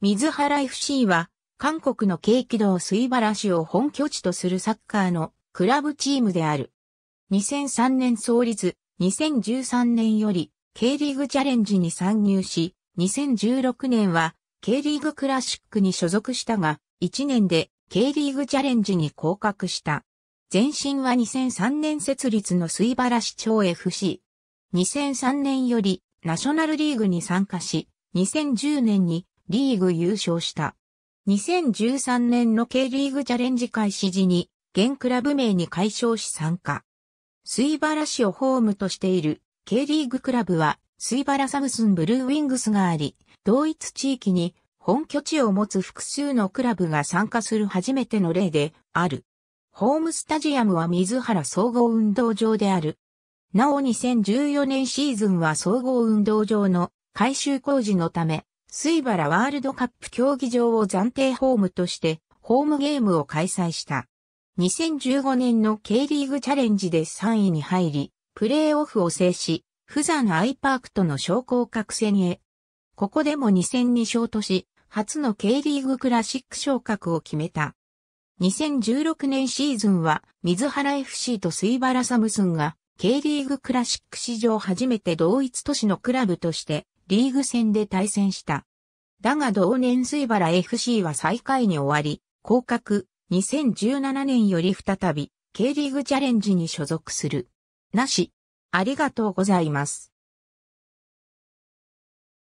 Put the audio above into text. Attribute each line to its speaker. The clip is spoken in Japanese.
Speaker 1: 水原 FC は、韓国の軽軌道水原市を本拠地とするサッカーのクラブチームである。2003年創立、2013年より、K リーグチャレンジに参入し、2016年は、K リーグクラシックに所属したが、1年で K リーグチャレンジに降格した。前身は2003年設立の水原市長 FC。2003年より、ナショナルリーグに参加し、2010年にリーグ優勝した。2013年の K リーグチャレンジ開始時に、現クラブ名に解消し参加。水原市をホームとしている K リーグクラブは、水原サムスンブルーウィングスがあり、同一地域に本拠地を持つ複数のクラブが参加する初めての例である。ホームスタジアムは水原総合運動場である。なお2014年シーズンは総合運動場の改修工事のため水原ワールドカップ競技場を暫定ホームとしてホームゲームを開催した。2015年の K リーグチャレンジで3位に入り、プレーオフを制し、ザ山アイパークとの昇降格戦へ。ここでも2戦2勝とし、初の K リーグクラシック昇格を決めた。2016年シーズンは、水原 FC と水原サムスンが、K リーグクラシック史上初めて同一都市のクラブとして、リーグ戦で対戦した。だが同年水原 FC は最下位に終わり、降格、2017年より再び、K リーグチャレンジに所属する。なし。ありがとうございます。